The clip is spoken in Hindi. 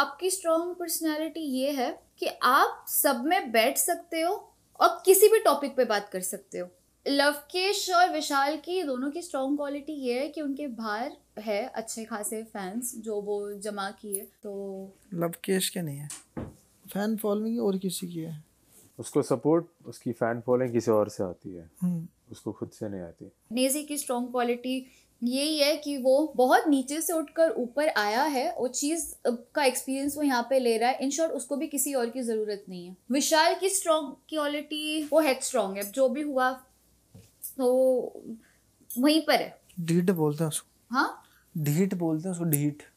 आपकी स्ट्रॉन्ग पर्सनैलिटी ये है कि आप सब में बैठ सकते हो और किसी भी टॉपिक पे बात कर सकते हो लवकेश और विशाल की दोनों की स्ट्रॉन्ग क्वालिटी ये है कि उनके बाहर है अच्छे खासे फैंस जो वो जमा किए तो लवकेश के नहीं है फैन फॉलोइंग और किसी की है उसको सपोर्ट उसकी फैन फॉलोइंग किसी और से आती है हम्म। उसको खुद से नहीं आती नेजी की स्ट्रॉन्ग क्वालिटी यही है कि वो बहुत नीचे से उठकर ऊपर आया है और चीज़ का एक्सपीरियंस वो यहाँ पे ले रहा है इन शॉर्ट उसको भी किसी और की ज़रूरत नहीं है विशाल की स्ट्रॉन्ग क्वालिटी वो हेड स्ट्रॉन्ग है जो भी हुआ तो वहीं पर है डीट बोलते हैं उसको हाँ डीट बोलते हैं उसको डीट